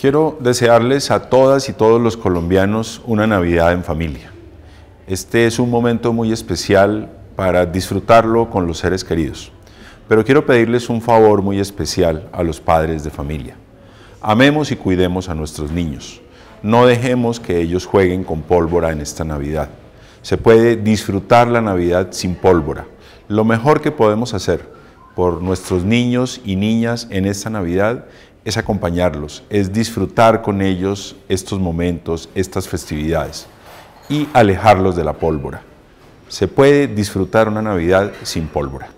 Quiero desearles a todas y todos los colombianos una Navidad en familia. Este es un momento muy especial para disfrutarlo con los seres queridos. Pero quiero pedirles un favor muy especial a los padres de familia. Amemos y cuidemos a nuestros niños. No dejemos que ellos jueguen con pólvora en esta Navidad. Se puede disfrutar la Navidad sin pólvora. Lo mejor que podemos hacer por nuestros niños y niñas en esta Navidad es acompañarlos, es disfrutar con ellos estos momentos, estas festividades y alejarlos de la pólvora. Se puede disfrutar una Navidad sin pólvora.